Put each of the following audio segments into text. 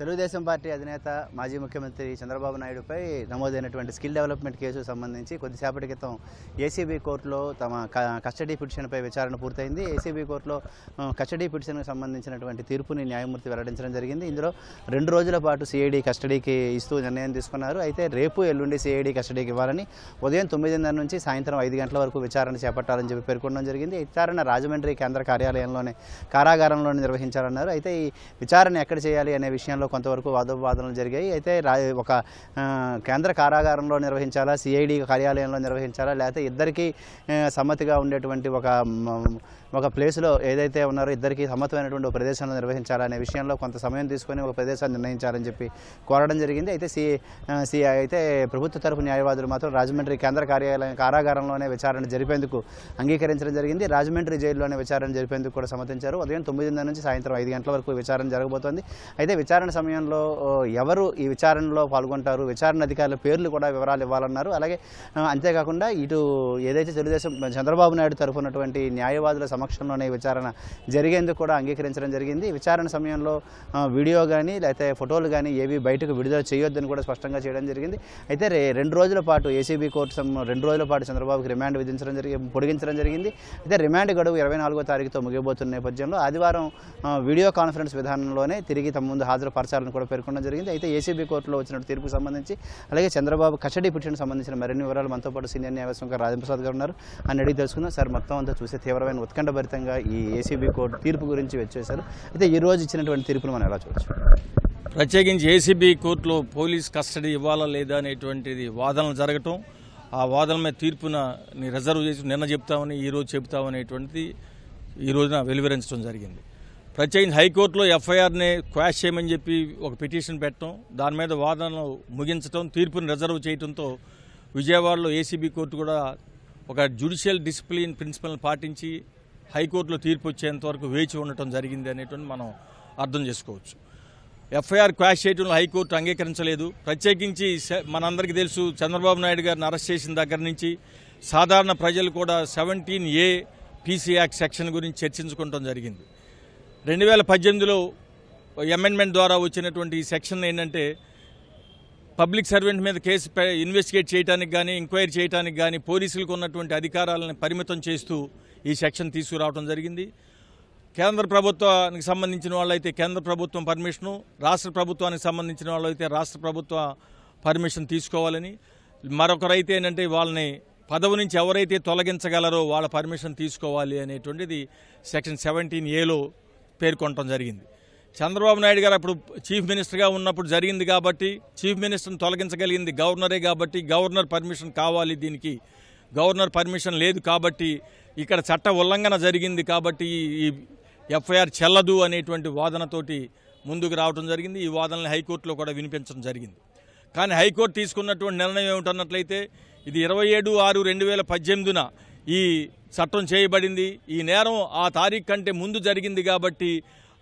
Telugu Desam party అధినేత మాజీ ముఖ్యమంత్రి చంద్రబాబు నాయుడుపై నమోదైనటువంటి స్కిల్ డెవలప్మెంట్ కేసు సంబంధించి కొద్దిసేపటి క్రితం ఏసీబీ కోర్టులో తమ కస్టడీ పిటిషన్పై విచారణ పూర్తయింది ఏసీబీ కోర్టులో కస్టడీ పిటిషన్కు సంబంధించినటువంటి తీర్పుని న్యాయమూర్తి వెల్లడించడం జరిగింది ఇందులో రెండు రోజుల పాటు సిఐడి కస్టడీకి ఇస్తూ నిర్ణయం తీసుకున్నారు అయితే రేపు ఎల్లుండి సిఐడి కస్టడీకి ఇవ్వాలని ఉదయం తొమ్మిదిన్నర నుంచి సాయంత్రం ఐదు గంటల వరకు విచారణ చేపట్టాలని చెప్పి పేర్కొనడం జరిగింది విచారణ రాజమండ్రి కేంద్ర కార్యాలయంలోనే కారాగారంలోనే నిర్వహించాలన్నారు అయితే ఈ విచారణ ఎక్కడ చేయాలి అనే విషయంలో కొంతవరకు వాదోపవాదనలు జరిగాయి అయితే ఒక కేంద్ర కారాగారంలో నిర్వహించాలా సిఐడి కార్యాలయంలో నిర్వహించాలా లేకపోతే ఇద్దరికీ సమ్మతిగా ఉండేటువంటి ఒక ఒక ప్లేస్లో ఏదైతే ఉన్నారో ఇద్దరికి సమ్మతమైనటువంటి ప్రదేశంలో నిర్వహించాలనే విషయంలో కొంత సమయం తీసుకొని ఒక ప్రదేశాన్ని నిర్ణయించాలని చెప్పి కోరడం జరిగింది అయితే సి సి అయితే ప్రభుత్వ తరపు న్యాయవాదులు మాత్రం రాజమండ్రి కేంద్ర కార్యాలయం కారాగారంలోనే విచారణ జరిపేందుకు అంగీకరించడం జరిగింది రాజమండ్రి జైల్లోనే విచారణ జరిపేందుకు కూడా సమ్మతించారు ఉదయం తొమ్మిదిన్నర నుంచి సాయంత్రం ఐదు గంటల వరకు విచారణ జరగబోతోంది అయితే విచారణ సమయంలో ఎవరు ఈ విచారణలో పాల్గొంటారు విచారణ అధికారుల పేర్లు కూడా వివరాలు ఇవ్వాలన్నారు అలాగే అంతేకాకుండా ఇటు ఏదైతే తెలుగుదేశం చంద్రబాబు నాయుడు తరఫునటువంటి న్యాయవాదుల సమక్షంలోనే విచారణ జరిగేందుకు కూడా అంగీకరించడం జరిగింది విచారణ సమయంలో వీడియో కానీ లేకపోతే ఫోటోలు కానీ ఏవి బయటకు విడుదల చేయొద్దని కూడా స్పష్టంగా చేయడం జరిగింది అయితే రెండు రోజుల పాటు ఏసీబీ కోర్టు రెండు రోజుల పాటు చంద్రబాబుకి రిమాండ్ విధించడం జరిగి పొడిగించడం జరిగింది అయితే రిమాండ్ గడువు ఇరవై నాలుగో తారీఖుతో ముగియబోతున్న నేపథ్యంలో ఆదివారం వీడియో కాన్ఫరెన్స్ విధానంలోనే తిరిగి తమ ముందు హాజరుపరచ మార్చాలని కూడా పేర్కొనడం జరిగింది అయితే ఏసీబీ కోర్టులో వచ్చిన తీర్పుకు సంబంధించి అలాగే చంద్రబాబు కస్టడీ పిటిషన్ సంబంధించిన మరిన్ని వివరాలు మనతో పాటు సీనియర్ న్యాయవాసం రాజప్రసాద్ గారు ఉన్నారు అని అడిగి తెలుసుకున్నాం సార్ మొత్తం అంతా చూసే తీవ్రమైన ఉత్కంఠభరితంగా ఈ ఏసీబీ కోర్టు తీర్పు గురించి వచ్చేసారు అయితే ఈ రోజు ఇచ్చినటువంటి తీర్పును మనం ఎలా చూడవచ్చు ప్రత్యేకించి ఏసీబీ కోర్టులో పోలీస్ కస్టడీ ఇవ్వాలా లేదా అనేటువంటిది వాదనలు జరగటం ఆ వాదన మీద తీర్పున రిజర్వ్ చేసి నిన్న చెప్తామని ఈరోజు చెప్తామనేటువంటిది ఈ రోజున వెలువరించడం జరిగింది ప్రత్యేకించి హైకోర్టులో ఎఫ్ఐఆర్ని క్వాష్ చేయమని చెప్పి ఒక పిటిషన్ పెట్టడం దాని మీద వాదనలు ముగించడం తీర్పును రిజర్వ్ చేయడంతో విజయవాడలో ఏసీబీ కోర్టు కూడా ఒక జ్యుడిషియల్ డిసిప్లిన్ ప్రిన్సిపల్ని పాటించి హైకోర్టులో తీర్పు వచ్చేంత వరకు వేచి ఉండటం జరిగింది అనేటువంటి మనం అర్థం చేసుకోవచ్చు ఎఫ్ఐఆర్ క్వాష్ చేయడంలో హైకోర్టు అంగీకరించలేదు ప్రత్యేకించి మనందరికీ తెలుసు చంద్రబాబు నాయుడు గారిని అరెస్ట్ చేసిన దగ్గర నుంచి సాధారణ ప్రజలు కూడా seventeen A PC act section గురించి చర్చించుకోవటం జరిగింది రెండు వేల పద్దెనిమిదిలో అమెండ్మెంట్ ద్వారా వచ్చినటువంటి ఈ సెక్షన్ ఏంటంటే పబ్లిక్ సర్వెంట్ మీద కేసు ఇన్వెస్టిగేట్ చేయడానికి కానీ ఎంక్వైరీ చేయడానికి కానీ పోలీసులకు ఉన్నటువంటి అధికారాలను పరిమితం చేస్తూ ఈ సెక్షన్ తీసుకురావడం జరిగింది కేంద్ర ప్రభుత్వానికి సంబంధించిన వాళ్ళైతే కేంద్ర ప్రభుత్వం పర్మిషను రాష్ట్ర ప్రభుత్వానికి సంబంధించిన వాళ్ళైతే రాష్ట్ర ప్రభుత్వ పర్మిషన్ తీసుకోవాలని మరొకరైతే ఏంటంటే వాళ్ళని పదవి నుంచి ఎవరైతే తొలగించగలరో వాళ్ళ పర్మిషన్ తీసుకోవాలి అనేటువంటిది సెక్షన్ సెవెంటీన్ ఏలో పేర్కొనడం జరిగింది చంద్రబాబు నాయుడు గారు అప్పుడు చీఫ్ మినిస్టర్గా ఉన్నప్పుడు జరిగింది కాబట్టి చీఫ్ మినిస్టర్ని తొలగించగలిగింది గవర్నరే కాబట్టి గవర్నర్ పర్మిషన్ కావాలి దీనికి గవర్నర్ పర్మిషన్ లేదు కాబట్టి ఇక్కడ చట్ట ఉల్లంఘన జరిగింది కాబట్టి ఈ ఎఫ్ఐఆర్ చెల్లదు అనేటువంటి వాదనతోటి ముందుకు రావడం జరిగింది ఈ వాదనని హైకోర్టులో కూడా వినిపించడం జరిగింది కానీ హైకోర్టు తీసుకున్నటువంటి నిర్ణయం ఏమిటన్నట్లయితే ఇది ఇరవై ఏడు ఆరు రెండు వేల పద్దెనిమిదిన ఈ చట్టం చేయబడింది ఈ నేరం ఆ తారీఖు కంటే ముందు జరిగింది కాబట్టి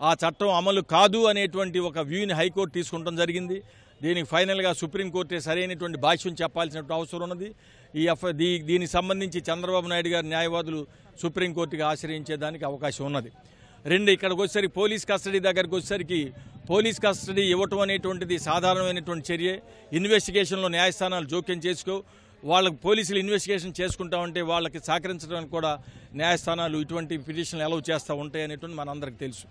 ఆ చట్టం అమలు కాదు అనేటువంటి ఒక వ్యూని హైకోర్టు తీసుకుంటాం జరిగింది దీనికి ఫైనల్గా సుప్రీంకోర్టే సరైనటువంటి భాష్యం చెప్పాల్సిన అవసరం ఉన్నది ఈ ఎఫ్ దీ దీనికి సంబంధించి చంద్రబాబు నాయుడు గారు న్యాయవాదులు సుప్రీంకోర్టుకి ఆశ్రయించేదానికి అవకాశం ఉన్నది రెండు ఇక్కడికి వచ్చేసరికి పోలీస్ కస్టడీ దగ్గరికి వచ్చేసరికి పోలీస్ కస్టడీ ఇవ్వటం అనేటువంటిది సాధారణమైనటువంటి చర్య ఇన్వెస్టిగేషన్లో న్యాయస్థానాలు జోక్యం చేసుకో వాళ్ళకి పోలీసులు ఇన్వెస్టిగేషన్ చేసుకుంటా ఉంటే వాళ్ళకి సహకరించడానికి కూడా న్యాయస్థానాలు ఇటువంటి పిటిషన్లు అలౌ చేస్తూ ఉంటాయి అనేటువంటి మనందరికి తెలుసు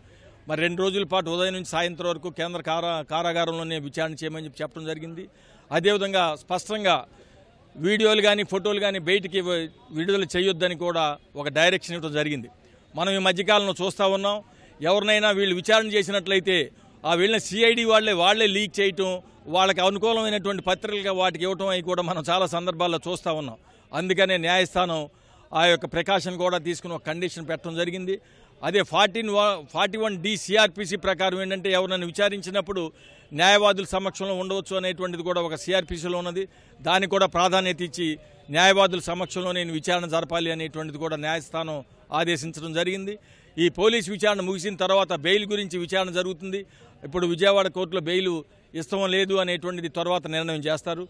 మరి రెండు రోజుల పాటు ఉదయం నుంచి సాయంత్రం వరకు కేంద్ర కారా కారాగారంలోనే విచారణ చేయమని చెప్పి చెప్పడం జరిగింది అదేవిధంగా స్పష్టంగా వీడియోలు కానీ ఫోటోలు కానీ బయటికి విడుదల చేయొద్దని కూడా ఒక డైరెక్షన్ ఇవ్వడం జరిగింది మనం ఈ మధ్యకాలంలో చూస్తూ ఉన్నాం ఎవరినైనా వీళ్ళు విచారణ చేసినట్లయితే ఆ వెళ్ళిన సిఐడి వాళ్ళే వాళ్ళే లీక్ చేయటం వాళ్ళకి అనుకూలమైనటువంటి పత్రికలుగా వాటికి ఇవ్వటం అవి కూడా మనం చాలా సందర్భాల్లో చూస్తూ ఉన్నాం అందుకనే న్యాయస్థానం ఆ యొక్క ప్రికాషన్ కూడా తీసుకుని ఒక కండిషన్ పెట్టడం జరిగింది అదే fourteen forty one D CrPC ప్రకారం ఏంటంటే ఎవరైనా విచారించినప్పుడు న్యాయవాదుల సమక్షంలో ఉండవచ్చు అనేటువంటిది కూడా ఒక సిఆర్పిసిలో ఉన్నది దానికి కూడా ప్రాధాన్యత ఇచ్చి న్యాయవాదుల సమక్షంలో నేను విచారణ జరపాలి అనేటువంటిది కూడా న్యాయస్థానం ఆదేశించడం జరిగింది ఈ పోలీసు విచారణ ముగిసిన తర్వాత బెయిల్ గురించి విచారణ జరుగుతుంది ఇప్పుడు విజయవాడ కోర్టులో బెయిల్ ఇష్టం లేదు అనేటువంటిది తర్వాత నిర్ణయం చేస్తారు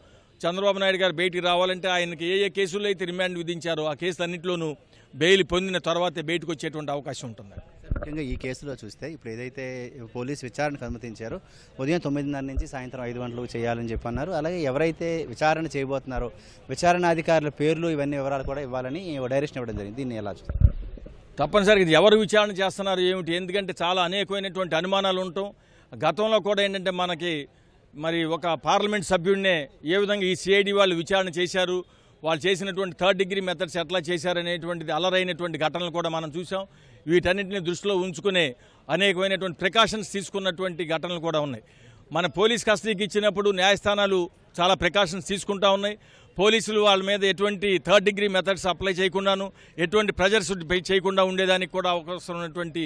చంద్రబాబు నాయుడు గారు బయటికి రావాలంటే ఆయనకి ఏ ఏ కేసుల్లో అయితే రిమాండ్ విధించారో ఆ కేసులన్నింటిలోనూ బెయిల్ పొందిన తర్వాతే బయటకు వచ్చేటువంటి అవకాశం ఉంటుంది ముఖ్యంగా ఈ కేసులో చూస్తే ఇప్పుడు ఏదైతే పోలీస్ విచారణకు అనుమతించారో ఉదయం తొమ్మిదిన్నర నుంచి సాయంత్రం ఐదు గంటలకు చేయాలని చెప్పి అన్నారు అలాగే ఎవరైతే విచారణ చేయబోతున్నారో విచారణాధికారుల పేర్లు ఇవన్నీ వివరాలు కూడా ఇవ్వాలని డైరెక్షన్ ఇవ్వడం జరిగింది దీన్ని ఎలా చూస్తారు తప్పనిసరిగా ఇది ఎవరు విచారణ చేస్తున్నారు ఏమిటి ఎందుకంటే చాలా అనేకమైనటువంటి అనుమానాలు ఉండటం గతంలో కూడా ఏంటంటే మనకి మరి ఒక పార్లమెంట్ సభ్యుడినే ఏ విధంగా ఈ సిఐడి వాళ్ళు విచారణ చేశారు వాళ్ళు చేసినటువంటి థర్డ్ డిగ్రీ మెథడ్స్ ఎట్లా చేశారనేటువంటిది అలరైనటువంటి ఘటనలు కూడా మనం చూసాం వీటన్నింటిని దృష్టిలో ఉంచుకునే అనేకమైనటువంటి ప్రికాషన్స్ తీసుకున్నటువంటి ఘటనలు కూడా ఉన్నాయి మన పోలీస్ కస్టడీకి ఇచ్చినప్పుడు న్యాయస్థానాలు చాలా ప్రికాషన్స్ తీసుకుంటా ఉన్నాయి పోలీసులు వాళ్ళ మీద ఎటువంటి థర్డ్ డిగ్రీ మెథడ్స్ అప్లై చేయకుండాను ఎటువంటి ప్రెజర్స్ చేయకుండా ఉండేదానికి కూడా అవకాశం ఉన్నటువంటి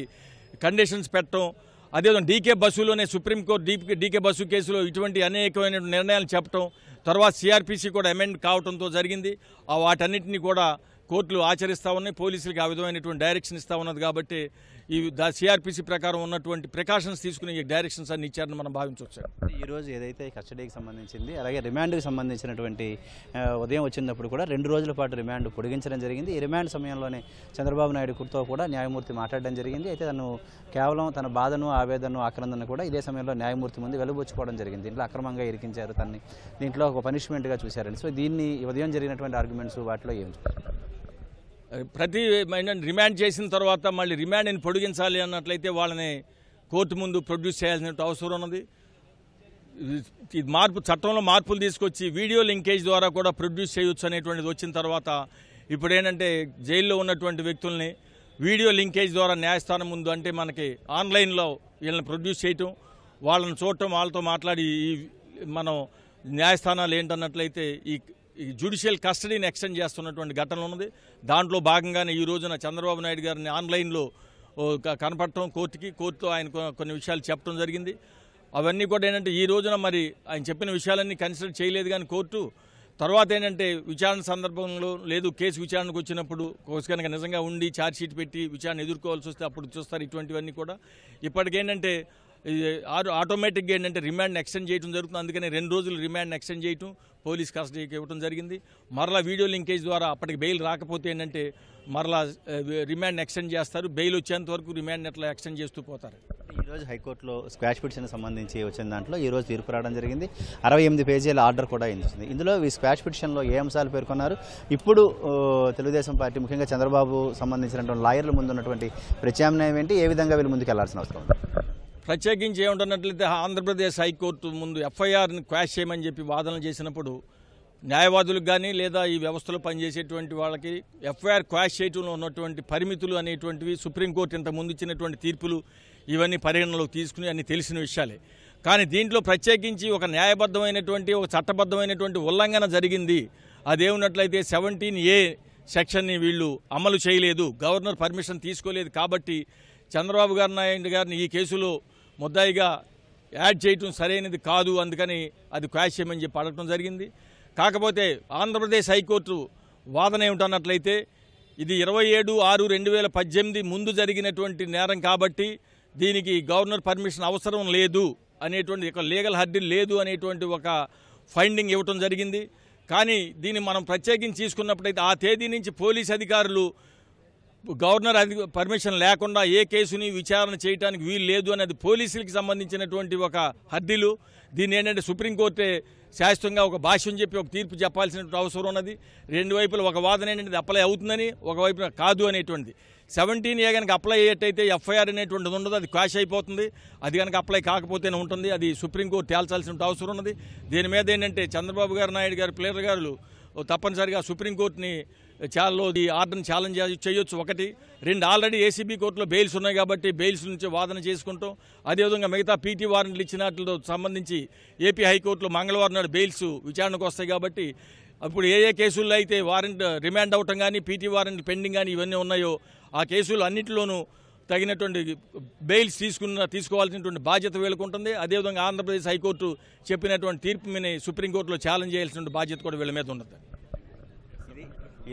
కండిషన్స్ పెట్టడం అదేవిధంగా డీకే బస్సులోనే సుప్రీంకోర్టు డీకే డీకే బస్సు కేసులో ఇటువంటి అనేకమైన నిర్ణయాలు చెప్పడం తర్వాత సిఆర్పిసి కూడా అమెండ్ కావడంతో జరిగింది వాటన్నిటిని కూడా కోర్టులు ఆచరిస్తూ ఉన్నాయి పోలీసులకు ఆ విధమైనటువంటి డైరెక్షన్ ఇస్తూ ఉన్నది కాబట్టి ఈ సిఆర్పిసి ప్రకారం ఉన్నటువంటి ప్రికాషన్స్ తీసుకుని ఈ డైరెక్షన్స్ అన్ని ఇచ్చారని మనం భావించవచ్చు ఈరోజు ఏదైతే కస్టడీకి సంబంధించింది అలాగే రిమాండ్కి సంబంధించినటువంటి ఉదయం వచ్చినప్పుడు కూడా రెండు రోజుల పాటు రిమాండ్ పొడిగించడం జరిగింది ఈ రిమాండ్ సమయంలోనే చంద్రబాబు నాయుడుతో కూడా న్యాయమూర్తి మాట్లాడడం జరిగింది అయితే తను కేవలం తన బాధను ఆవేదనను ఆక్రందనను కూడా ఇదే సమయంలో న్యాయమూర్తి ముందు వెలుబుచ్చుకోవడం జరిగింది దీంట్లో అక్రమంగా ఇరికించారు తనని దీంట్లో ఒక పనిష్మెంట్గా చూశారండి సో దీన్ని ఉదయం జరిగినటువంటి ఆర్గ్యుమెంట్స్ వాటిలో ఏం ప్రతి రిమాండ్ చేసిన తర్వాత మళ్ళీ రిమాండ్ని పొడిగించాలి అన్నట్లయితే వాళ్ళని కోర్టు ముందు ప్రొడ్యూస్ చేయాల్సిన అవసరం ఉన్నది మార్పు చట్టంలో మార్పులు తీసుకొచ్చి వీడియో లింకేజ్ ద్వారా కూడా ప్రొడ్యూస్ చేయొచ్చు అనేటువంటిది వచ్చిన తర్వాత ఇప్పుడు ఏంటంటే జైల్లో ఉన్నటువంటి వ్యక్తుల్ని వీడియో లింకేజ్ ద్వారా న్యాయస్థానం ముందు అంటే మనకి ఆన్లైన్లో వీళ్ళని ప్రొడ్యూస్ చేయటం వాళ్ళని చూడటం వాళ్ళతో మాట్లాడి మనం న్యాయస్థానాలు ఏంటన్నట్లయితే ఈ జ్యుడిషియల్ కస్టడీని ఎక్స్టెండ్ చేస్తున్నటువంటి ఘటనలు ఉన్నది దాంట్లో భాగంగానే ఈ రోజున చంద్రబాబు నాయుడు గారిని ఆన్లైన్లో కనపడటం కోర్టుకి కోర్టుతో ఆయన కొన్ని విషయాలు చెప్పడం జరిగింది అవన్నీ కూడా ఏంటంటే ఈ రోజున మరి ఆయన చెప్పిన విషయాలన్నీ కన్సిడర్ చేయలేదు కానీ కోర్టు తర్వాత ఏంటంటే విచారణ సందర్భంలో లేదు కేసు విచారణకు వచ్చినప్పుడు కనుక నిజంగా ఉండి ఛార్జ్షీట్ పెట్టి విచారణ ఎదుర్కోవాల్సి వస్తే అప్పుడు చూస్తారు ఇటువంటివన్నీ కూడా ఇప్పటికేంటంటే ఆటోమేటిక్గా ఏంటంటే రిమాండ్ ఎక్స్టెండ్ చేయడం జరుగుతుంది అందుకని రెండు రోజులు రిమాండ్ ఎక్స్టెండ్ చేయటం పోలీస్ కస్టడీకి ఇవ్వడం జరిగింది మరలా వీడియో లింకేజ్ ద్వారా అప్పటికి బెయిల్ రాకపోతే ఏంటంటే మరలా రిమాండ్ ఎక్స్టెండ్ చేస్తారు బెయిల్ వచ్చేంత వరకు రిమాండ్ అట్లా ఎక్స్టెండ్ చేస్తూ పోతారు ఈరోజు హైకోర్టులో స్క్వాష్ పిటిషన్ సంబంధించి వచ్చిన దాంట్లో ఈరోజు తీర్పు రావడం జరిగింది అరవై ఎనిమిది పేజీల ఆర్డర్ కూడా ఇస్తుంది ఇందులో ఈ స్క్వాష్ పిటిషన్లో ఏ అంశాలు పేర్కొన్నారు ఇప్పుడు తెలుగుదేశం పార్టీ ముఖ్యంగా చంద్రబాబు సంబంధించినటువంటి లాయర్ల ముందు ఉన్నటువంటి ప్రత్యామ్నాయం ఏంటి ఏ విధంగా వీళ్ళు ముందుకు వెళ్లాల్సిన అవసరం ఉంది ప్రత్యేకించి ఏముంటున్నట్లయితే ఆంధ్రప్రదేశ్ హైకోర్టు ముందు ఎఫ్ఐఆర్ని క్వాష్ చేయమని చెప్పి వాదనలు చేసినప్పుడు న్యాయవాదులకు కానీ లేదా ఈ వ్యవస్థలో పనిచేసేటువంటి వాళ్ళకి ఎఫ్ఐఆర్ క్వాష్ చేయటంలో ఉన్నటువంటి పరిమితులు అనేటువంటివి సుప్రీంకోర్టు ముందు ఇచ్చినటువంటి తీర్పులు ఇవన్నీ పరిగణనలోకి తీసుకుని అన్ని తెలిసిన విషయాలే కానీ దీంట్లో ప్రత్యేకించి ఒక న్యాయబద్ధమైనటువంటి ఒక చట్టబద్ధమైనటువంటి ఉల్లంఘన జరిగింది అదేమున్నట్లయితే సెవెంటీన్ ఏ సెక్షన్ని వీళ్ళు అమలు చేయలేదు గవర్నర్ పర్మిషన్ తీసుకోలేదు కాబట్టి చంద్రబాబు గారు నాయుడు గారిని ఈ కేసులో ముద్దాయిగా యాడ్ చేయటం సరైనది కాదు అందుకని అది క్వాషమని చెప్పి అడగటం జరిగింది కాకపోతే ఆంధ్రప్రదేశ్ హైకోర్టు వాదన ఏమిటన్నట్లయితే ఇది ఇరవై ఏడు ఆరు రెండు వేల పద్దెనిమిది ముందు జరిగినటువంటి నేరం కాబట్టి దీనికి గవర్నర్ పర్మిషన్ అవసరం లేదు అనేటువంటి ఒక లీగల్ హర్డీ లేదు అనేటువంటి ఒక ఫైండింగ్ ఇవ్వటం జరిగింది కానీ దీన్ని మనం ప్రత్యేకించి తీసుకున్నప్పుడైతే ఆ తేదీ నుంచి పోలీస్ అధికారులు గవర్నర్ అది పర్మిషన్ లేకుండా ఏ కేసుని విచారణ చేయడానికి వీలు లేదు అనేది పోలీసులకు సంబంధించినటువంటి ఒక హద్దీలు దీన్ని ఏంటంటే సుప్రీంకోర్టే శాశ్వతంగా ఒక భాష్యం చెప్పి ఒక తీర్పు చెప్పాల్సిన అవసరం ఉన్నది రెండు వైపులు ఒక వాదన ఏంటంటే అప్లై అవుతుందని ఒకవైపు కాదు అనేటువంటిది సెవెంటీన్ ఏ కనుక అప్లై అయ్యేటైతే ఎఫ్ఐఆర్ అనేటువంటిది ఉండదు అది క్వాష్ అయిపోతుంది అది కనుక అప్లై కాకపోతేనే ఉంటుంది అది సుప్రీంకోర్టు తేల్చాల్సిన అవసరం ఉన్నది దీని మీద ఏంటంటే చంద్రబాబు గారు నాయుడు గారు ప్లేయర్ గారు తప్పనిసరిగా సుప్రీంకోర్టుని చాలా ఈ ఆర్డర్ని ఛాలెంజ్ చేయొచ్చు ఒకటి రెండు ఆల్రెడీ ఏసీబీ కోర్టులో బెయిల్స్ ఉన్నాయి కాబట్టి బెయిల్స్ నుంచి వాదన చేసుకుంటాం అదేవిధంగా మిగతా పీటీ వారెంట్లు ఇచ్చినట్లతో సంబంధించి ఏపీ హైకోర్టులో మంగళవారం నాడు బెయిల్స్ విచారణకు వస్తాయి కాబట్టి అప్పుడు ఏ ఏ కేసుల్లో అయితే వారెంట్ రిమాండ్ అవటం కానీ పీటీ వారెంట్ పెండింగ్ కానీ ఇవన్నీ ఉన్నాయో ఆ కేసులు అన్నింటిలోనూ తగినటువంటి బెయిల్స్ తీసుకున్న తీసుకోవాల్సినటువంటి బాధ్యత వీళ్ళకుంటుంది అదేవిధంగా ఆంధ్రప్రదేశ్ హైకోర్టు చెప్పినటువంటి తీర్పు మీద సుప్రీంకోర్టులో ఛాలెంజ్ చేయాల్సిన బాధ్యత కూడా వీళ్ళ మీద ఉంటుంది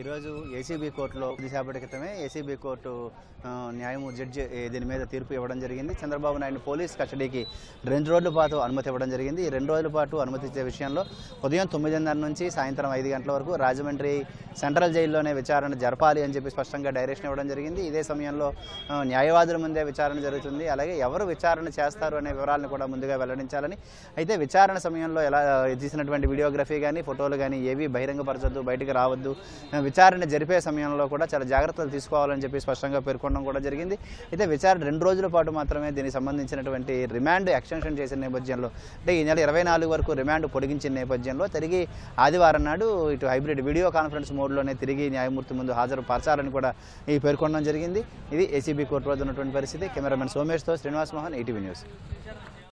ఈరోజు ఏసీబీ కోర్టులో కొద్దిసేపటి క్రితమే ఏసీబీ కోర్టు న్యాయము జడ్జి దీని మీద తీర్పు ఇవ్వడం జరిగింది చంద్రబాబు నాయుడు పోలీస్ కస్టడీకి రెండు రోజుల పాటు అనుమతి ఇవ్వడం జరిగింది ఈ రెండు రోజుల పాటు అనుమతి ఇచ్చే విషయంలో ఉదయం తొమ్మిదిన్నర నుంచి సాయంత్రం ఐదు గంటల వరకు రాజమండ్రి సెంట్రల్ జైల్లోనే విచారణ జరపాలి అని చెప్పి స్పష్టంగా డైరెక్షన్ ఇవ్వడం జరిగింది ఇదే సమయంలో న్యాయవాదుల ముందే విచారణ జరుగుతుంది అలాగే ఎవరు విచారణ చేస్తారు అనే వివరాలను కూడా ముందుగా వెల్లడించాలని అయితే విచారణ సమయంలో ఎలా తీసినటువంటి వీడియోగ్రఫీ కానీ ఫోటోలు కానీ ఏవి బహిరంగపరచొద్దు బయటకు రావద్దు విచారణ జరిపే సమయంలో కూడా చాలా జాగ్రత్తలు తీసుకోవాలని చెప్పి స్పష్టంగా పేర్కొనడం కూడా జరిగింది అయితే విచారణ రెండు రోజుల పాటు మాత్రమే దీనికి సంబంధించినటువంటి రిమాండ్ ఎక్స్టెన్షన్ చేసిన నేపథ్యంలో అంటే ఈ నెల ఇరవై నాలుగు వరకు రిమాండ్ పొడిగించిన నేపథ్యంలో తిరిగి ఆదివారం నాడు ఇటు హైబ్రిడ్ వీడియో కాన్ఫరెన్స్ మోడ్లోనే తిరిగి న్యాయమూర్తి ముందు హాజరు పరచాలని కూడా ఈ పేర్కొనడం జరిగింది ఇది ఏసీబీ కోర్టు వద్ద ఉన్నటువంటి పరిస్థితి కెమెరామెన్ సోమేష్తో శ్రీనివాస్ మోహన్ ఈటీవీ న్యూస్